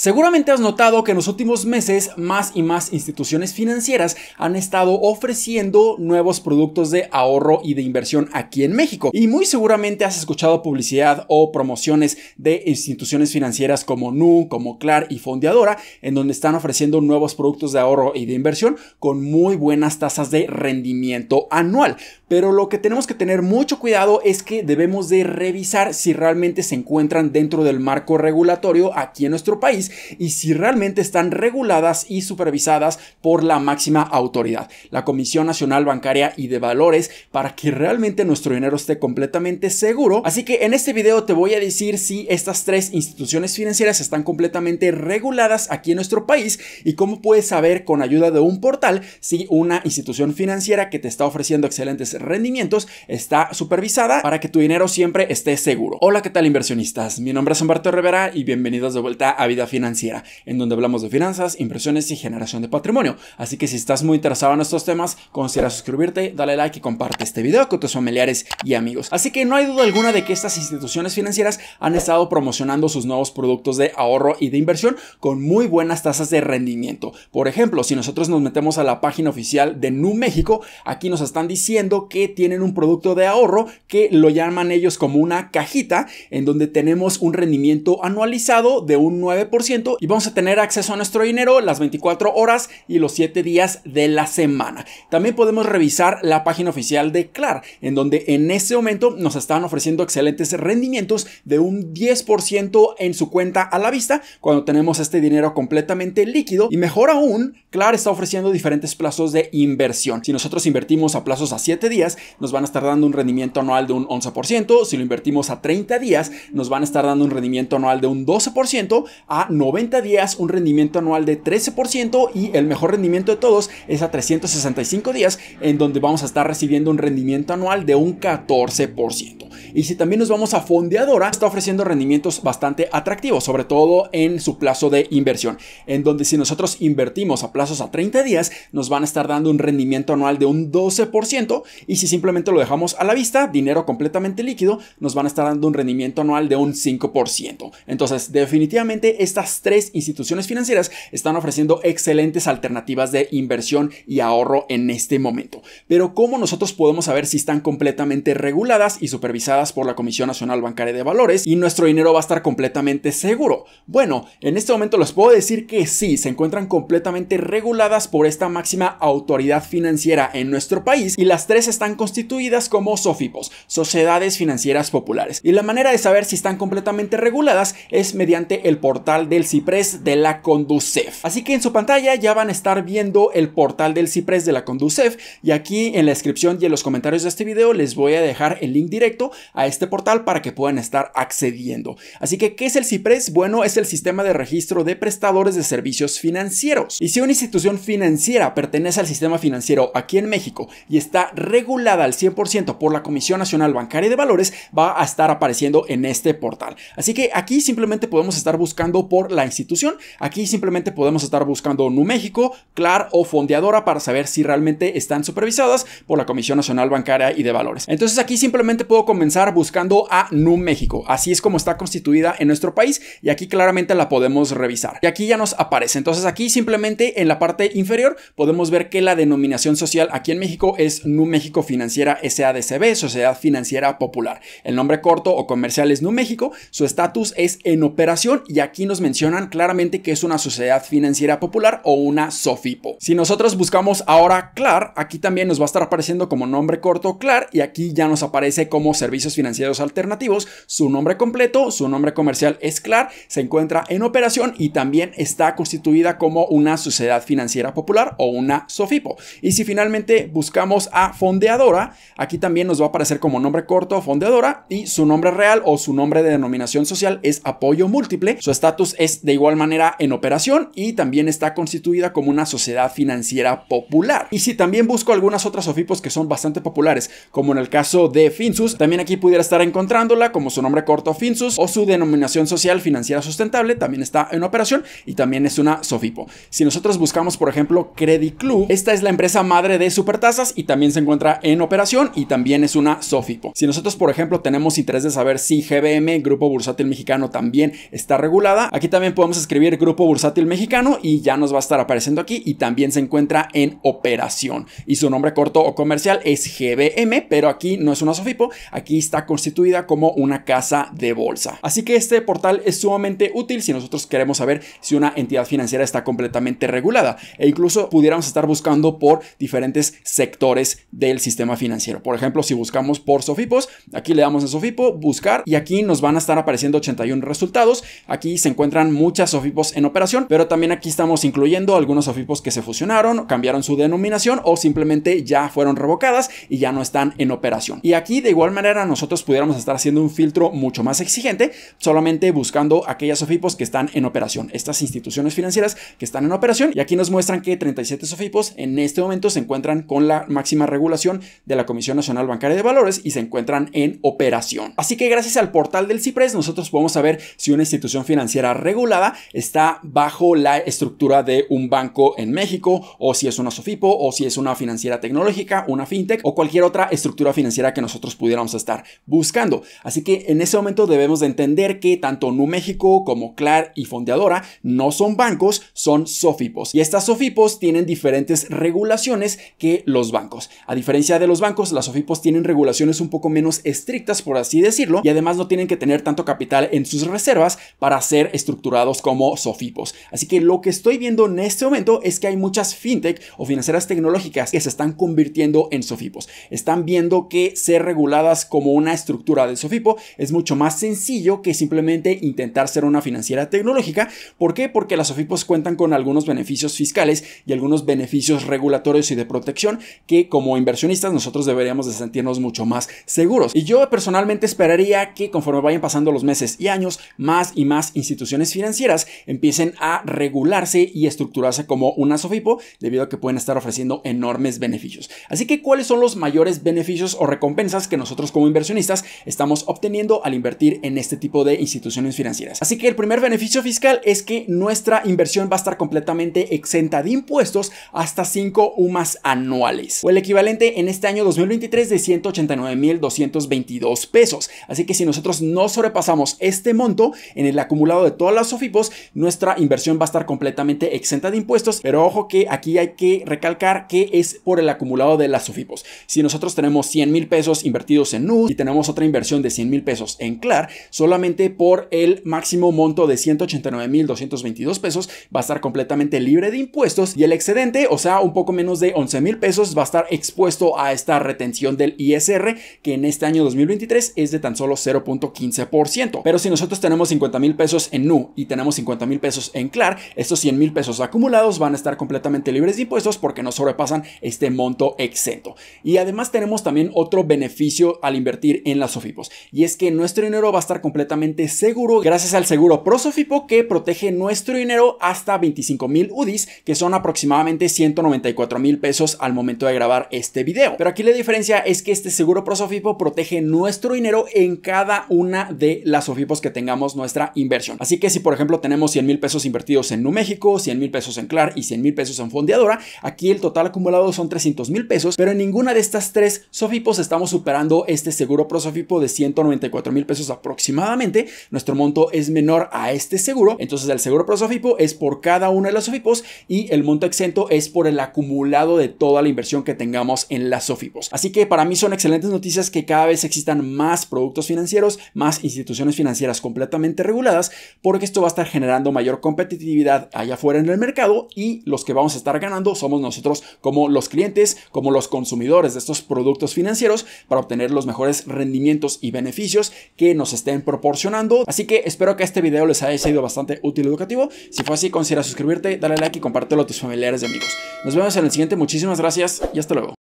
Seguramente has notado que en los últimos meses más y más instituciones financieras han estado ofreciendo nuevos productos de ahorro y de inversión aquí en México. Y muy seguramente has escuchado publicidad o promociones de instituciones financieras como NU, como CLAR y Fondeadora, en donde están ofreciendo nuevos productos de ahorro y de inversión con muy buenas tasas de rendimiento anual. Pero lo que tenemos que tener mucho cuidado es que debemos de revisar si realmente se encuentran dentro del marco regulatorio aquí en nuestro país y si realmente están reguladas y supervisadas por la máxima autoridad, la Comisión Nacional Bancaria y de Valores, para que realmente nuestro dinero esté completamente seguro. Así que en este video te voy a decir si estas tres instituciones financieras están completamente reguladas aquí en nuestro país y cómo puedes saber con ayuda de un portal si una institución financiera que te está ofreciendo excelentes rendimientos está supervisada para que tu dinero siempre esté seguro. Hola, ¿qué tal inversionistas? Mi nombre es Humberto Rivera y bienvenidos de vuelta a Vida Financiera financiera, en donde hablamos de finanzas, inversiones y generación de patrimonio. Así que si estás muy interesado en estos temas, considera suscribirte, dale like y comparte este video con tus familiares y amigos. Así que no hay duda alguna de que estas instituciones financieras han estado promocionando sus nuevos productos de ahorro y de inversión con muy buenas tasas de rendimiento. Por ejemplo, si nosotros nos metemos a la página oficial de New México, aquí nos están diciendo que tienen un producto de ahorro que lo llaman ellos como una cajita, en donde tenemos un rendimiento anualizado de un 9% y vamos a tener acceso a nuestro dinero las 24 horas y los 7 días de la semana. También podemos revisar la página oficial de Clar, en donde en este momento nos están ofreciendo excelentes rendimientos de un 10% en su cuenta a la vista cuando tenemos este dinero completamente líquido y mejor aún, Clar está ofreciendo diferentes plazos de inversión. Si nosotros invertimos a plazos a 7 días, nos van a estar dando un rendimiento anual de un 11%, si lo invertimos a 30 días, nos van a estar dando un rendimiento anual de un 12% a 90 días, un rendimiento anual de 13% y el mejor rendimiento de todos es a 365 días en donde vamos a estar recibiendo un rendimiento anual de un 14%. Y si también nos vamos a fondeadora, está ofreciendo rendimientos bastante atractivos, sobre todo en su plazo de inversión, en donde si nosotros invertimos a plazos a 30 días, nos van a estar dando un rendimiento anual de un 12%. Y si simplemente lo dejamos a la vista, dinero completamente líquido, nos van a estar dando un rendimiento anual de un 5%. Entonces, definitivamente estas tres instituciones financieras están ofreciendo excelentes alternativas de inversión y ahorro en este momento. Pero ¿cómo nosotros podemos saber si están completamente reguladas y supervisadas? por la Comisión Nacional Bancaria de Valores y nuestro dinero va a estar completamente seguro. Bueno, en este momento les puedo decir que sí, se encuentran completamente reguladas por esta máxima autoridad financiera en nuestro país y las tres están constituidas como SOFIPOS, Sociedades Financieras Populares. Y la manera de saber si están completamente reguladas es mediante el portal del CIPRES de la Conducef. Así que en su pantalla ya van a estar viendo el portal del CIPRES de la Conducef y aquí en la descripción y en los comentarios de este video les voy a dejar el link directo a este portal para que puedan estar accediendo. Así que, ¿qué es el CIPRES? Bueno, es el sistema de registro de prestadores de servicios financieros. Y si una institución financiera pertenece al sistema financiero aquí en México y está regulada al 100% por la Comisión Nacional Bancaria de Valores, va a estar apareciendo en este portal. Así que aquí simplemente podemos estar buscando por la institución, aquí simplemente podemos estar buscando New México, CLAR o Fondeadora para saber si realmente están supervisadas por la Comisión Nacional Bancaria y de Valores. Entonces aquí simplemente puedo comenzar buscando a NU México. Así es como está constituida en nuestro país y aquí claramente la podemos revisar. Y aquí ya nos aparece. Entonces aquí simplemente en la parte inferior podemos ver que la denominación social aquí en México es NU México Financiera SADCB, Sociedad Financiera Popular. El nombre corto o comercial es NU México, su estatus es en operación y aquí nos mencionan claramente que es una sociedad financiera popular o una SOFIPO. Si nosotros buscamos ahora CLAR, aquí también nos va a estar apareciendo como nombre corto CLAR y aquí ya nos aparece como servicio financieros alternativos. Su nombre completo, su nombre comercial es CLAR, se encuentra en operación y también está constituida como una sociedad financiera popular o una SOFIPO. Y si finalmente buscamos a Fondeadora, aquí también nos va a aparecer como nombre corto Fondeadora y su nombre real o su nombre de denominación social es Apoyo Múltiple. Su estatus es de igual manera en operación y también está constituida como una sociedad financiera popular. Y si también busco algunas otras SOFIPOs que son bastante populares, como en el caso de Finsus, también aquí pudiera estar encontrándola, como su nombre corto Finsus o su denominación social financiera sustentable, también está en operación y también es una Sofipo. Si nosotros buscamos, por ejemplo, Credit Club, esta es la empresa madre de Supertasas y también se encuentra en operación y también es una Sofipo. Si nosotros, por ejemplo, tenemos interés de saber si GBM, Grupo Bursátil Mexicano, también está regulada, aquí también podemos escribir Grupo Bursátil Mexicano y ya nos va a estar apareciendo aquí y también se encuentra en operación. Y su nombre corto o comercial es GBM, pero aquí no es una Sofipo, aquí está constituida como una casa de bolsa. Así que este portal es sumamente útil si nosotros queremos saber si una entidad financiera está completamente regulada e incluso pudiéramos estar buscando por diferentes sectores del sistema financiero. Por ejemplo, si buscamos por Sofipos, aquí le damos a Sofipo, buscar y aquí nos van a estar apareciendo 81 resultados. Aquí se encuentran muchas Sofipos en operación, pero también aquí estamos incluyendo algunos Sofipos que se fusionaron, cambiaron su denominación o simplemente ya fueron revocadas y ya no están en operación. Y aquí de igual manera nos nosotros pudiéramos estar haciendo un filtro mucho más exigente, solamente buscando aquellas SOFIPOS que están en operación, estas instituciones financieras que están en operación. Y aquí nos muestran que 37 SOFIPOS en este momento se encuentran con la máxima regulación de la Comisión Nacional Bancaria de Valores y se encuentran en operación. Así que gracias al portal del CIPRES nosotros podemos saber si una institución financiera regulada está bajo la estructura de un banco en México o si es una SOFIPO o si es una financiera tecnológica, una fintech o cualquier otra estructura financiera que nosotros pudiéramos estar buscando. Así que en ese momento debemos de entender que tanto México como Clar y Fondeadora no son bancos, son sofipos. Y estas sofipos tienen diferentes regulaciones que los bancos. A diferencia de los bancos, las sofipos tienen regulaciones un poco menos estrictas, por así decirlo, y además no tienen que tener tanto capital en sus reservas para ser estructurados como sofipos. Así que lo que estoy viendo en este momento es que hay muchas fintech o financieras tecnológicas que se están convirtiendo en sofipos. Están viendo que ser reguladas como una estructura de Sofipo, es mucho más sencillo que simplemente intentar ser una financiera tecnológica. ¿Por qué? Porque las Sofipos cuentan con algunos beneficios fiscales y algunos beneficios regulatorios y de protección que como inversionistas nosotros deberíamos de sentirnos mucho más seguros. Y yo personalmente esperaría que conforme vayan pasando los meses y años, más y más instituciones financieras empiecen a regularse y estructurarse como una Sofipo debido a que pueden estar ofreciendo enormes beneficios. Así que, ¿cuáles son los mayores beneficios o recompensas que nosotros como inversionistas estamos obteniendo al invertir en este tipo de instituciones financieras. Así que el primer beneficio fiscal es que nuestra inversión va a estar completamente exenta de impuestos hasta 5 UMAS anuales, o el equivalente en este año 2023 de 189.222 pesos. Así que si nosotros no sobrepasamos este monto en el acumulado de todas las SOFIPOS, nuestra inversión va a estar completamente exenta de impuestos, pero ojo que aquí hay que recalcar que es por el acumulado de las SOFIPOS. Si nosotros tenemos 100 mil pesos invertidos en NUS, y tenemos otra inversión de 100 mil pesos en CLAR solamente por el máximo monto de 189 mil 222 pesos va a estar completamente libre de impuestos y el excedente, o sea, un poco menos de 11 mil pesos va a estar expuesto a esta retención del ISR que en este año 2023 es de tan solo 0.15%. Pero si nosotros tenemos 50 mil pesos en NU y tenemos 50 mil pesos en CLAR, estos 100 mil pesos acumulados van a estar completamente libres de impuestos porque no sobrepasan este monto exento. Y además tenemos también otro beneficio al invertir en las Sofipos. Y es que nuestro dinero va a estar completamente seguro gracias al seguro ProSofipo que protege nuestro dinero hasta 25 mil UDIs, que son aproximadamente 194 mil pesos al momento de grabar este video. Pero aquí la diferencia es que este seguro ProSofipo protege nuestro dinero en cada una de las Sofipos que tengamos nuestra inversión. Así que si por ejemplo tenemos 100 mil pesos invertidos en New México, 100 mil pesos en Clar y 100 mil pesos en Fondeadora, aquí el total acumulado son 300 mil pesos, pero en ninguna de estas tres Sofipos estamos superando este seguro seguro prosofipo de 194 mil pesos aproximadamente, nuestro monto es menor a este seguro, entonces el seguro prosofipo es por cada una de las sofipos y el monto exento es por el acumulado de toda la inversión que tengamos en las sofipos. Así que para mí son excelentes noticias que cada vez existan más productos financieros, más instituciones financieras completamente reguladas, porque esto va a estar generando mayor competitividad allá afuera en el mercado y los que vamos a estar ganando somos nosotros como los clientes, como los consumidores de estos productos financieros para obtener los mejores rendimientos y beneficios que nos estén proporcionando. Así que espero que este video les haya sido bastante útil y educativo. Si fue así, considera suscribirte, dale like y compártelo a tus familiares y amigos. Nos vemos en el siguiente. Muchísimas gracias y hasta luego.